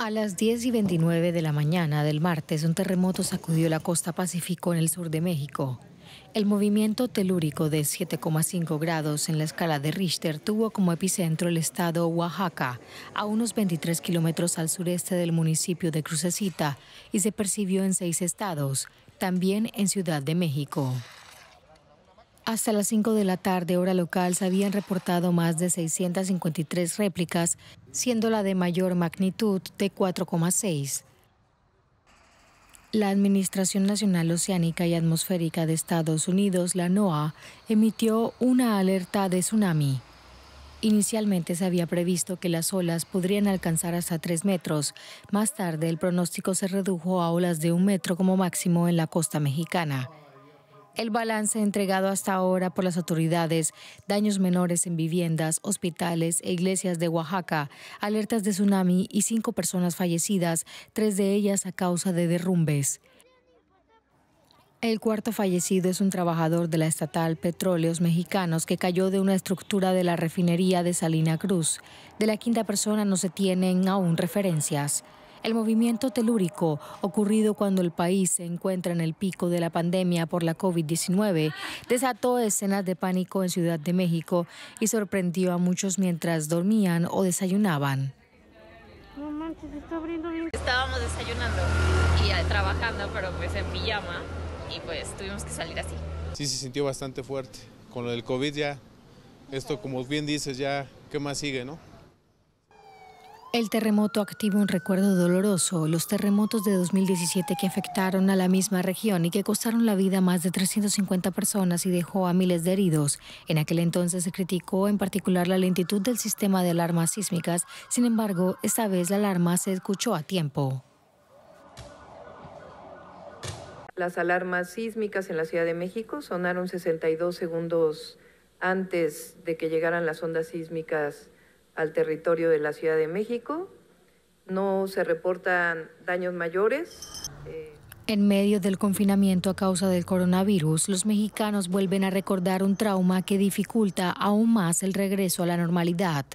A las 10 y 29 de la mañana del martes, un terremoto sacudió la costa Pacífico en el sur de México. El movimiento telúrico de 7,5 grados en la escala de Richter tuvo como epicentro el estado Oaxaca, a unos 23 kilómetros al sureste del municipio de Crucecita, y se percibió en seis estados, también en Ciudad de México. Hasta las 5 de la tarde, hora local, se habían reportado más de 653 réplicas, siendo la de mayor magnitud de 4,6. La Administración Nacional Oceánica y Atmosférica de Estados Unidos, la NOAA, emitió una alerta de tsunami. Inicialmente se había previsto que las olas podrían alcanzar hasta 3 metros. Más tarde, el pronóstico se redujo a olas de un metro como máximo en la costa mexicana el balance entregado hasta ahora por las autoridades, daños menores en viviendas, hospitales e iglesias de Oaxaca, alertas de tsunami y cinco personas fallecidas, tres de ellas a causa de derrumbes. El cuarto fallecido es un trabajador de la estatal Petróleos Mexicanos que cayó de una estructura de la refinería de Salina Cruz. De la quinta persona no se tienen aún referencias. El movimiento telúrico, ocurrido cuando el país se encuentra en el pico de la pandemia por la COVID-19, desató escenas de pánico en Ciudad de México y sorprendió a muchos mientras dormían o desayunaban. No manches, está abriendo bien. Estábamos desayunando y eh, trabajando, pero pues en pijama y pues tuvimos que salir así. Sí, se sintió bastante fuerte. Con lo del COVID ya, esto como bien dices, ya, ¿qué más sigue, no? El terremoto activa un recuerdo doloroso, los terremotos de 2017 que afectaron a la misma región y que costaron la vida a más de 350 personas y dejó a miles de heridos. En aquel entonces se criticó en particular la lentitud del sistema de alarmas sísmicas, sin embargo, esta vez la alarma se escuchó a tiempo. Las alarmas sísmicas en la Ciudad de México sonaron 62 segundos antes de que llegaran las ondas sísmicas al territorio de la Ciudad de México. No se reportan daños mayores. Eh. En medio del confinamiento a causa del coronavirus, los mexicanos vuelven a recordar un trauma que dificulta aún más el regreso a la normalidad.